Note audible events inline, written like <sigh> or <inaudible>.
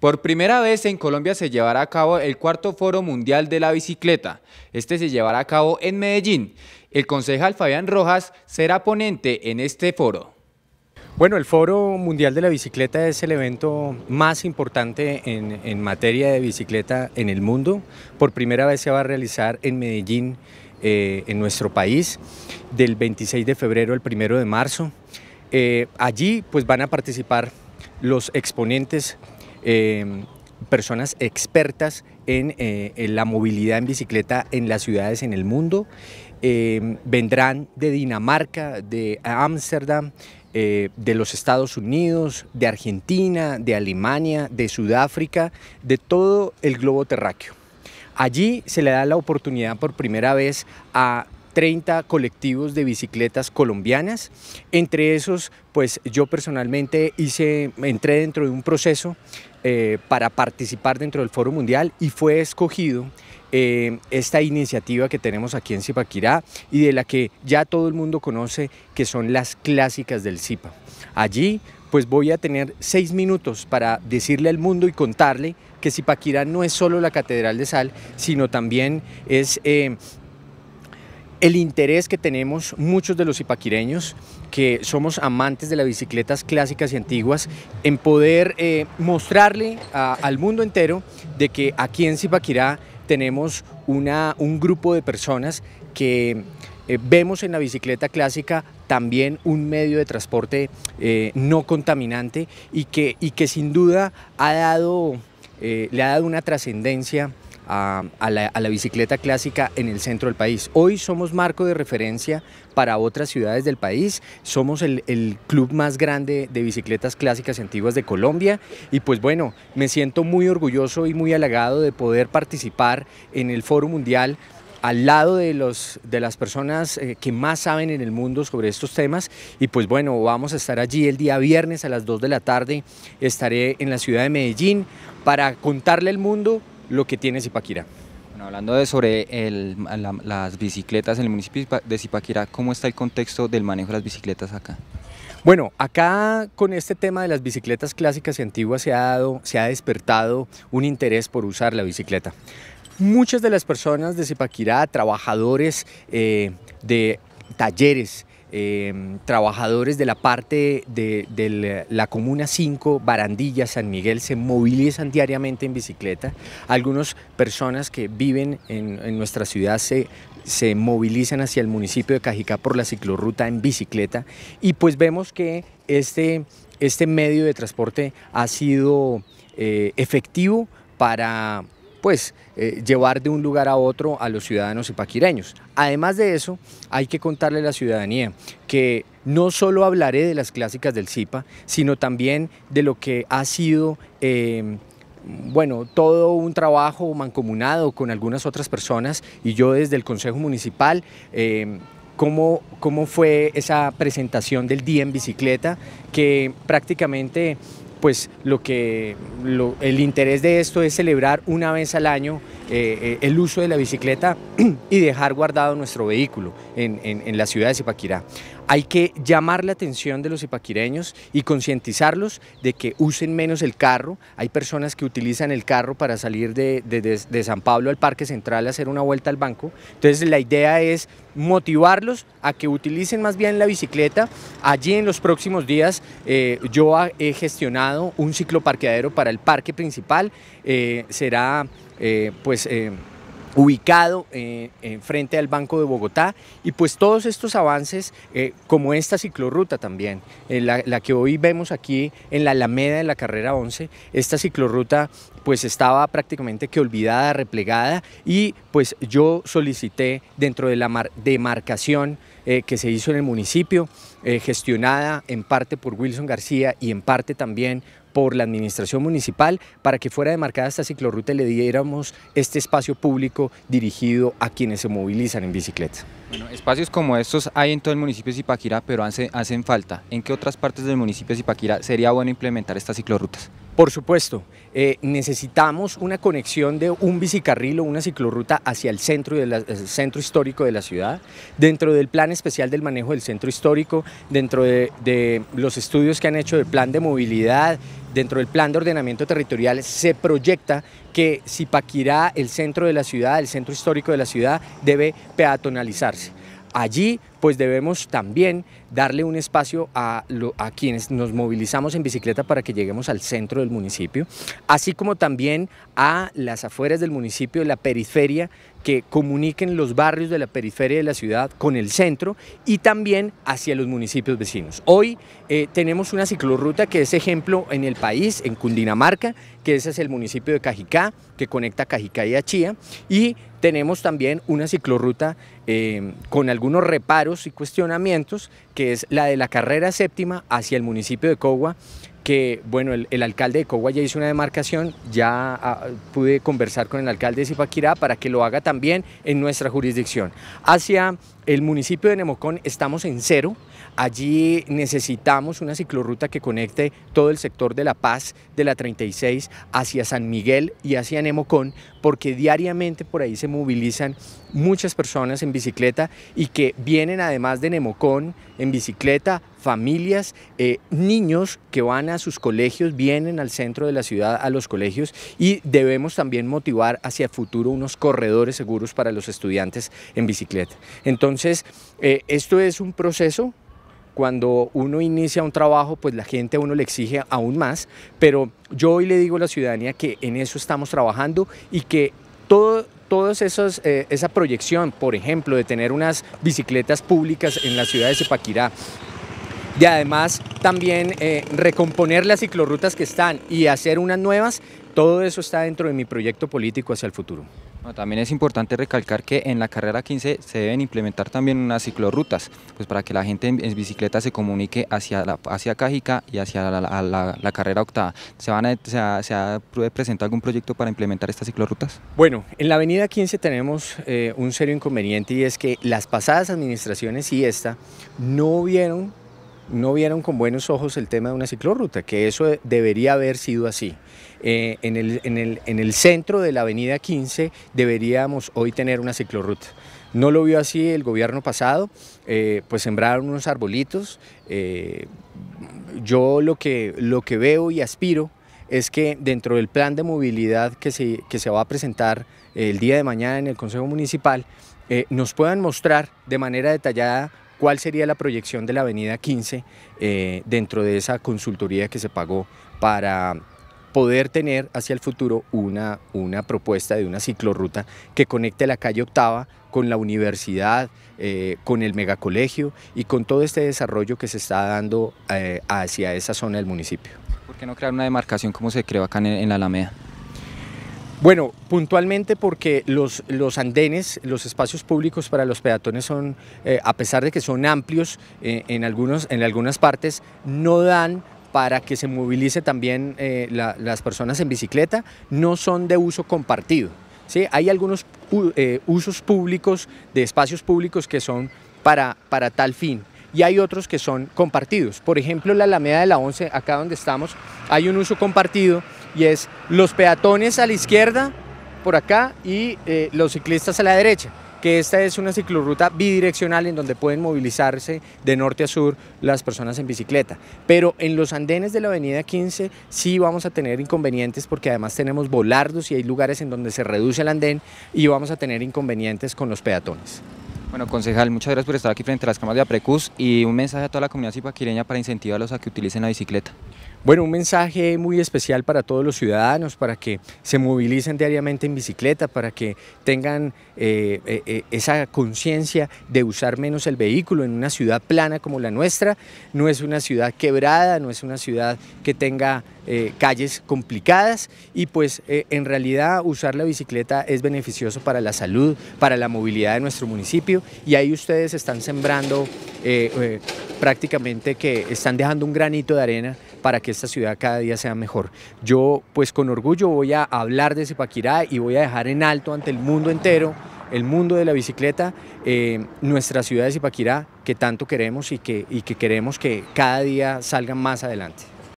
Por primera vez en Colombia se llevará a cabo el cuarto foro mundial de la bicicleta. Este se llevará a cabo en Medellín. El concejal Fabián Rojas será ponente en este foro. Bueno, el Foro Mundial de la Bicicleta es el evento más importante en, materia de bicicleta en el mundo. Por primera vez se va a realizar en Medellín, eh, en nuestro país, del 26 de febrero al 1 de marzo. Eh, allí pues van a participar los exponentes Em, personas expertas eh, en, la movilidad en bicicleta en las ciudades en el mundo. Em, vendrán de Dinamarca, de Ámsterdam, eh, de los Estados Unidos, de Argentina, de Alemania, de Sudáfrica, de todo el globo terráqueo. Allí se le da la oportunidad por primera vez a 30 colectivos de bicicletas colombianas. Entre esos, pues yo personalmente hice, entré dentro de un proceso eh, para participar dentro del Foro Mundial y fue escogido eh, esta iniciativa que tenemos aquí en Zipaquirá y de la que ya todo el mundo conoce que son las clásicas del Zipa. Allí pues voy a tener seis minutos para decirle al mundo y contarle que Zipaquirá no es solo la Catedral de Sal, sino también es eh, el interés que tenemos muchos de los ipaquireños que somos amantes de las bicicletas clásicas y antiguas en poder eh, mostrarle al mundo entero de que aquí en Zipaquirá tenemos un grupo de personas que eh, vemos en la bicicleta clásica también un medio de transporte eh, no contaminante y que, y que sin duda ha dado, le ha dado una trascendencia a, la, bicicleta clásica en el centro del país. Hoy somos marco de referencia para otras ciudades del país, somos el, club más grande de bicicletas clásicas antiguas de Colombia y pues bueno, me siento muy orgulloso y muy halagado de poder participar en el Foro Mundial al lado de, los, de las personas eh, que más saben en el mundo sobre estos temas. Y pues bueno, vamos a estar allí el día viernes a las 2 de la tarde. Estaré en la ciudad de Medellín para contarle al mundo lo que tiene Zipaquirá. hablando de sobre las bicicletas en el municipio de Zipaquirá, ¿cómo está el contexto del manejo de las bicicletas acá? Bueno, acá con este tema de las bicicletas clásicas y antiguas se ha, dado, se ha despertado un interés por usar la bicicleta. Muchas de las personas de Zipaquirá, trabajadores eh, de talleres Em, trabajadores de la parte de, la, Comuna 5, Barandilla, San Miguel, se movilizan diariamente en bicicleta. Algunas personas que viven en, nuestra ciudad se, se movilizan hacia el municipio de Cajicá por la ciclorruta en bicicleta y pues vemos que este, este medio de transporte ha sido eh, efectivo para pues eh, llevar de un lugar a otro a los ciudadanos ipaquireños. Además de eso, hay que contarle a la ciudadanía que no solo hablaré de las clásicas del CIPA, sino también de lo que ha sido... Em, bueno, todo un trabajo mancomunado con algunas otras personas y yo desde el Consejo Municipal em, Cómo, cómo, fue esa presentación del día en bicicleta, que prácticamente pues lo que el interés de esto es celebrar una vez al año eh, eh, el uso de la bicicleta <clears throat> y dejar guardado nuestro vehículo en, la ciudad de Zipaquirá. Hay que llamar la atención de los zipaquireños y concientizarlos de que usen menos el carro. Hay personas que utilizan el carro para salir de, San Pablo al Parque Central a hacer una vuelta al banco. Entonces la idea es motivarlos a que utilicen más bien la bicicleta. Allí en los próximos días eh, yo he gestionado un cicloparqueadero para el parque principal. será eh, pues, eh, ubicado eh, eh, frente al Banco de Bogotá y pues todos estos avances como esta ciclorruta también, la, la, que hoy vemos aquí en la Alameda de la Carrera 11, esta ciclorruta pues estaba prácticamente que olvidada, replegada y pues yo solicité dentro de la demarcación que se hizo en el municipio, gestionada en parte por Wilson García y en parte también por la administración municipal para que fuera demarcada esta ciclorruta y le diéramos este espacio público dirigido a quienes se movilizan en bicicleta. Bueno, espacios como estos hay en todo el municipio de Zipaquirá, pero hacen falta. ¿En qué otras partes del municipio de Zipaquirá sería bueno implementar estas ciclorrutas? Por supuesto, eh, necesitamos una conexión de un bicicarril o una ciclorruta hacia el centro, centro histórico de la ciudad, dentro del plan especial del manejo del centro histórico, dentro de los estudios que han hecho del plan de movilidad, dentro del plan de ordenamiento territorial se proyecta que Zipaquirá, el centro de la ciudad, el centro histórico de la ciudad, debe peatonalizarse. Allí pues debemos también darle un espacio a, a, quienes nos movilizamos en bicicleta para que lleguemos al centro del municipio, así como también a las afueras del municipio, la periferia, que comuniquen los barrios de la periferia de la ciudad con el centro y también hacia los municipios vecinos. Hoy eh, tenemos una ciclorruta que es ejemplo en el país, en Cundinamarca, que ese es el municipio de Cajicá, que conecta Cajicá y Achía, y tenemos también una ciclorruta eh, con algunos reparos y cuestionamientos, que es la de la carrera séptima hacia el municipio de Cogua, que, bueno, el, alcalde de Cogua ya hizo una demarcación, ya ah, pude conversar con el alcalde de Zipaquirá para que lo haga también en nuestra jurisdicción. Hacia el municipio de Nemocón estamos en cero, Allí necesitamos una ciclorruta que conecte todo el sector de La Paz, de la 36, hacia San Miguel y hacia Nemocón, porque diariamente por ahí se movilizan muchas personas en bicicleta y que vienen además de Nemocón en bicicleta, familias, eh, niños que van a sus colegios, vienen al centro de la ciudad, a los colegios y debemos también motivar hacia el futuro unos corredores seguros para los estudiantes en bicicleta. Entonces, eh, esto es un proceso cuando uno inicia un trabajo, pues la gente a uno le exige aún más, pero yo hoy le digo a la ciudadanía que en eso estamos trabajando y que todo, todos eh, esa proyección, por ejemplo, de tener unas bicicletas públicas en la ciudad de Sepaquirá y además también eh, recomponer las ciclorrutas que están y hacer unas nuevas, todo eso está dentro de mi proyecto político hacia el futuro también es importante recalcar que en la carrera 15 se deben implementar también unas ciclorrutas, pues para que la gente en, bicicleta se comunique hacia, Cajica y hacia la, carrera octava. ¿Se, van ha, presentado algún proyecto para implementar estas ciclorrutas? Bueno, en la avenida 15 tenemos eh, un serio inconveniente y es que las pasadas administraciones y esta no vieron no vieron con buenos ojos el tema de una ciclorruta, que eso debería haber sido así. Eh, en, el, en, el, centro de la avenida 15 deberíamos hoy tener una ciclorruta. No lo vio así el gobierno pasado, eh, pues sembraron unos arbolitos. Eh, yo lo que, lo que veo y aspiro es que dentro del plan de movilidad que se, se va a presentar el día de mañana en el Consejo Municipal, nos puedan mostrar de manera detallada cuál sería la proyección de la Avenida 15 dentro de esa consultoría que se pagó para poder tener hacia el futuro una, una propuesta de una ciclorruta que conecte la calle Octava con la universidad, eh, con el megacolegio y con todo este desarrollo que se está dando eh, hacia esa zona del municipio. ¿Por qué no crear una demarcación como se creó acá en, la Alameda? Bueno, puntualmente porque los, los, andenes, los espacios públicos para los peatones son, eh, a pesar de que son amplios en, algunos, en algunas partes, no dan para que se movilice también eh, las personas en bicicleta, no son de uso compartido. ¿sí? Hay algunos eh, usos públicos de espacios públicos que son para, para tal fin y hay otros que son compartidos. Por ejemplo, la Alameda de la 11, acá donde estamos, hay un uso compartido y es los peatones a la izquierda por acá y eh, los ciclistas a la derecha que esta es una ciclorruta bidireccional en donde pueden movilizarse de norte a sur las personas en bicicleta. Pero en los andenes de la avenida 15 sí vamos a tener inconvenientes porque además tenemos volardos y hay lugares en donde se reduce el andén y vamos a tener inconvenientes con los peatones. Bueno, concejal, muchas gracias por estar aquí frente a las camas de APRECUS y un mensaje a toda la comunidad cipaquireña para incentivarlos a que utilicen la bicicleta. Bueno, un mensaje muy especial para todos los ciudadanos, para que se movilicen diariamente en bicicleta, para que tengan eh, eh, eh, esa conciencia de usar menos el vehículo en una ciudad plana como la nuestra. No es una ciudad quebrada, no es una ciudad que tenga calles complicadas y pues en realidad usar la bicicleta es beneficioso para la salud, para la movilidad de nuestro municipio y ahí ustedes están sembrando prácticamente que están dejando un granito de arena para que esta ciudad cada día sea mejor. Yo pues con orgullo voy a hablar de Zipaquirá y voy a dejar en alto ante el mundo entero el mundo de la bicicleta, eh, nuestra ciudad de Zipaquirá, que tanto queremos y que, y que queremos que cada día salga más adelante.